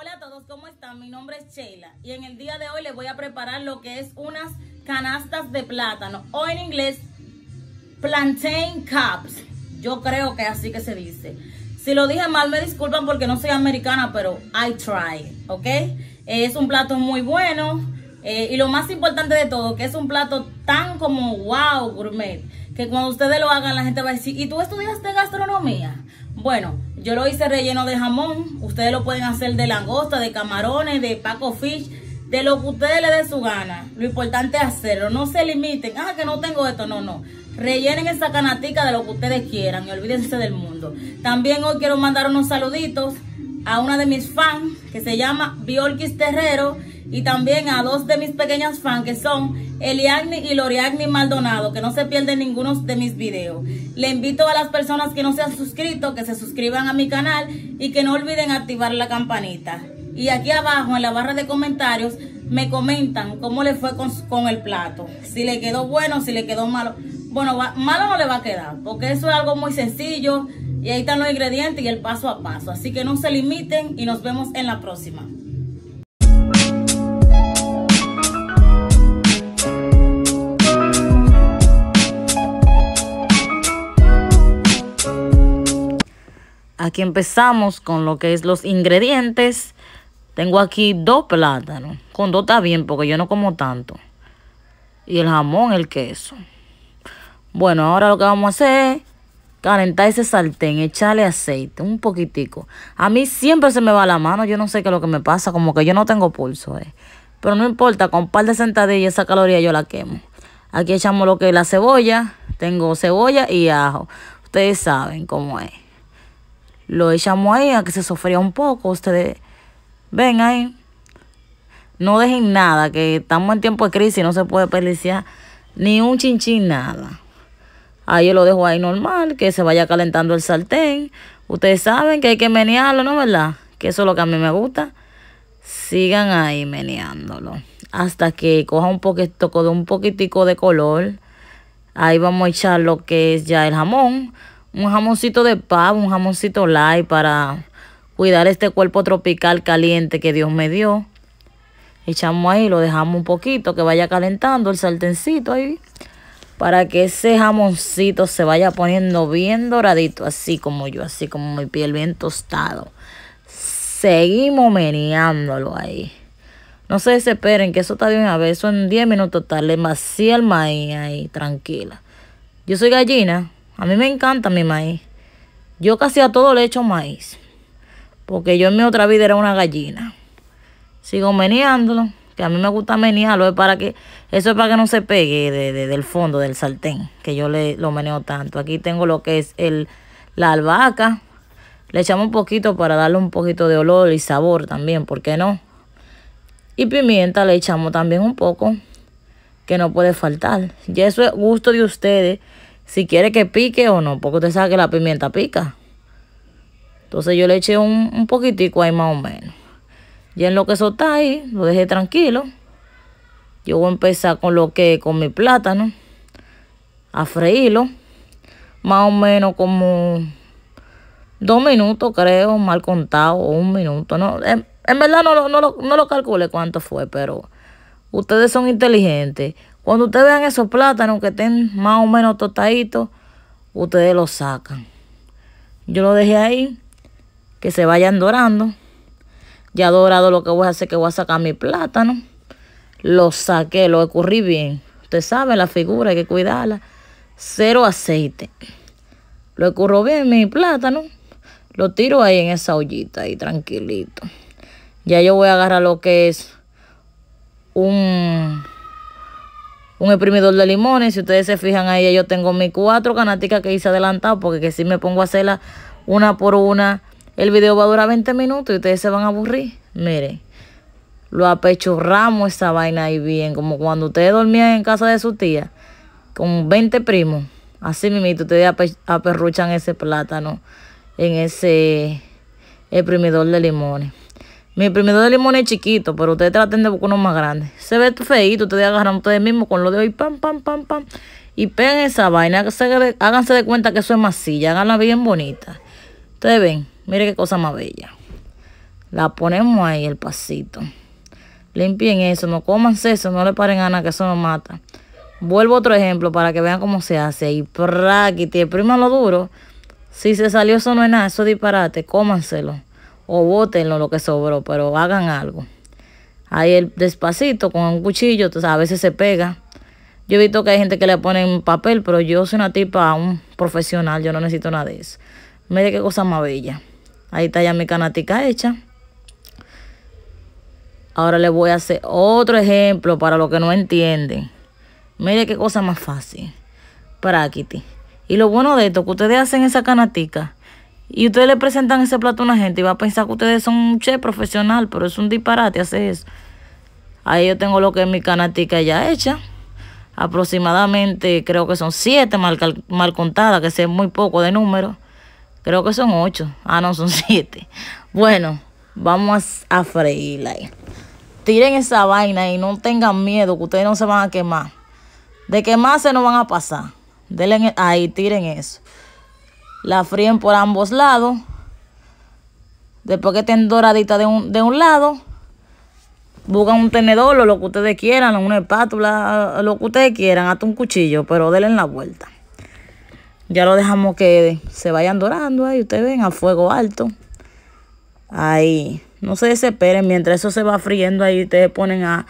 Hola a todos, ¿cómo están? Mi nombre es Sheila y en el día de hoy les voy a preparar lo que es unas canastas de plátano o en inglés plantain cups. Yo creo que así que se dice. Si lo dije mal me disculpan porque no soy americana, pero I try, ¿ok? Es un plato muy bueno eh, y lo más importante de todo, que es un plato tan como wow gourmet, que cuando ustedes lo hagan la gente va a decir, ¿y tú estudiaste gastronomía? Bueno, yo lo hice relleno de jamón. Ustedes lo pueden hacer de langosta, de camarones, de paco fish, de lo que ustedes le dé su gana. Lo importante es hacerlo. No se limiten. Ah, que no tengo esto. No, no. Rellenen esa canatica de lo que ustedes quieran y olvídense del mundo. También hoy quiero mandar unos saluditos a una de mis fans que se llama Biolquis Terrero y también a dos de mis pequeñas fans que son Eliagni y Loriagni Maldonado, que no se pierden ninguno de mis videos. Le invito a las personas que no se han suscrito que se suscriban a mi canal y que no olviden activar la campanita. Y aquí abajo en la barra de comentarios me comentan cómo le fue con, el plato, si le quedó bueno, si le quedó malo. Bueno, malo no le va a quedar, porque eso es algo muy sencillo y ahí están los ingredientes y el paso a paso. Así que no se limiten y nos vemos en la próxima. Aquí empezamos con lo que es los ingredientes. Tengo aquí dos plátanos. Con dos está bien porque yo no como tanto. Y el jamón, el queso. Bueno, ahora lo que vamos a hacer es calentar ese sartén, echarle aceite, un poquitico. A mí siempre se me va la mano, yo no sé qué es lo que me pasa, como que yo no tengo pulso. Eh. Pero no importa, con un par de sentadillas esa caloría yo la quemo. Aquí echamos lo que es la cebolla, tengo cebolla y ajo. Ustedes saben cómo es. Lo echamos ahí a que se sofría un poco. Ustedes ven ahí. No dejen nada, que estamos en tiempo de crisis y no se puede perliciar ni un chinchín, nada. Ahí yo lo dejo ahí normal, que se vaya calentando el sartén. Ustedes saben que hay que menearlo, ¿no? ¿Verdad? Que eso es lo que a mí me gusta. Sigan ahí meneándolo. Hasta que coja un poquito, de un poquitico de color. Ahí vamos a echar lo que es ya el jamón un jamoncito de pavo, un jamoncito light para cuidar este cuerpo tropical caliente que Dios me dio. Echamos ahí, lo dejamos un poquito que vaya calentando el saltencito ahí para que ese jamoncito se vaya poniendo bien doradito, así como yo, así como mi piel bien tostado. Seguimos meneándolo ahí. No se desesperen, que eso está bien a ver, eso en 10 minutos está, demasiado el maíz ahí, tranquila. Yo soy gallina. A mí me encanta mi maíz. Yo casi a todo le echo maíz. Porque yo en mi otra vida era una gallina. Sigo meneándolo. Que a mí me gusta menearlo. para que, eso es para que no se pegue del fondo del sartén. Que yo le, lo meneo tanto. Aquí tengo lo que es el, la albahaca. Le echamos un poquito para darle un poquito de olor y sabor también. ¿Por qué no? Y pimienta le echamos también un poco. Que no puede faltar. Y eso es gusto de ustedes si quiere que pique o no, porque usted sabe que la pimienta pica. Entonces yo le eché un, poquitico ahí más o menos. Y en lo que eso está ahí, lo dejé tranquilo. Yo voy a empezar con lo que, con mi plátano, a freírlo. Más o menos como dos minutos, creo, mal contado, o un minuto. No, en, verdad no, no lo calculé cuánto fue, pero ustedes son inteligentes. Cuando ustedes vean esos plátanos que estén más o menos tostaditos, ustedes los sacan. Yo lo dejé ahí, que se vayan dorando. Ya dorado lo que voy a hacer es que voy a sacar mi plátano. Lo saqué, lo escurrí bien. Usted sabe la figura, hay que cuidarla. Cero aceite. Lo escurro bien mi plátano. Lo tiro ahí en esa ollita, ahí tranquilito. Ya yo voy a agarrar lo que es un un exprimidor de limones. Si ustedes se fijan ahí, yo tengo mis cuatro canaticas que hice adelantado, porque que si me pongo a hacerlas una por una, el video va a durar 20 minutos y ustedes se van a aburrir. Miren, lo apechurramos esa vaina ahí bien, como cuando ustedes dormían en casa de su tía, con 20 primos. Así mismo, ustedes aperruchan ese plátano en ese exprimidor de limones. Mi imprimidor de limón es chiquito, pero ustedes traten de buscar uno más grande. Se ve feíto, ustedes agarran ustedes mismos con lo de hoy, pam, pam, pam, pam. Y pegan esa vaina, háganse de cuenta que eso es masilla, háganla bien bonita. Ustedes ven, mire qué cosa más bella. La ponemos ahí, el pasito. Limpien eso, no coman eso, no le paren ganas que eso no mata. Vuelvo otro ejemplo para que vean cómo se hace. Y te prima lo duro. Si se salió eso no es nada, eso disparate, cómanselo o bótenlo lo que sobró, pero hagan algo. Ahí el despacito con un cuchillo, a veces se pega. Yo he visto que hay gente que le ponen papel, pero yo soy una tipa, un profesional, yo no necesito nada de eso. Mire qué cosa más bella. Ahí está ya mi canatica hecha. Ahora les voy a hacer otro ejemplo para los que no entienden. Mire qué cosa más fácil. para aquí Y lo bueno de esto, que ustedes hacen esa canatica y ustedes le presentan ese plato a una gente y va a pensar que ustedes son un chef profesional, pero es un disparate hacer eso. Ahí yo tengo lo que es mi canatica ya hecha. Aproximadamente creo que son siete mal, mal contadas, que es muy poco de número. Creo que son ocho. Ah, no, son siete. Bueno, vamos a freírla Tiren esa vaina y no tengan miedo que ustedes no se van a quemar. De quemarse no van a pasar. E, ahí, tiren eso la fríen por ambos lados. Después que estén doraditas de un, lado, buscan un tenedor o lo que ustedes quieran, una espátula, lo que ustedes quieran, hasta un cuchillo, pero denle la vuelta. Ya lo dejamos que se vayan dorando ahí, ustedes ven, a fuego alto. Ahí, no se desesperen, mientras eso se va friendo ahí, ustedes ponen a,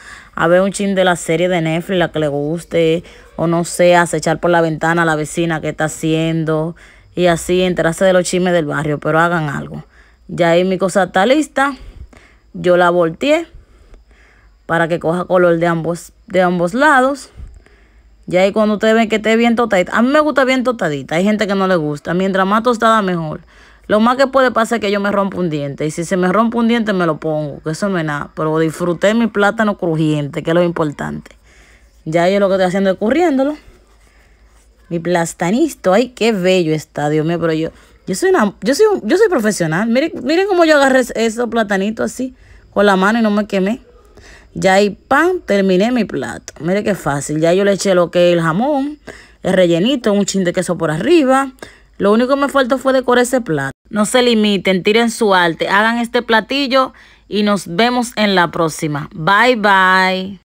ver un chin de la serie de Netflix, la que les guste, o no sé, acechar por la ventana a la vecina que está haciendo y así enterarse de los chimes del barrio, pero hagan algo. Ya ahí mi cosa está lista. Yo la volteé para que coja color de ambos, de ambos lados. Ya ahí cuando ustedes ven que esté bien tostadita. A mí me gusta bien tostadita. Hay gente que no le gusta. Mientras más tostada, mejor. Lo más que puede pasar es que yo me rompo un diente. Y si se me rompe un diente, me lo pongo. Que eso no da Pero disfruté mi plátano crujiente, que es lo importante. Ya yo lo que estoy haciendo es curriéndolo mi platanito, ay, qué bello está, Dios mío, pero yo, yo soy una, yo soy, yo soy profesional. Miren, miren cómo yo agarré esos platanitos así, con la mano y no me quemé. Ya ahí, pan, terminé mi plato. Miren qué fácil. Ya yo le eché lo que es el jamón, el rellenito, un chin de queso por arriba. Lo único que me faltó fue decorar ese plato. No se limiten, tiren su arte, hagan este platillo y nos vemos en la próxima. Bye, bye.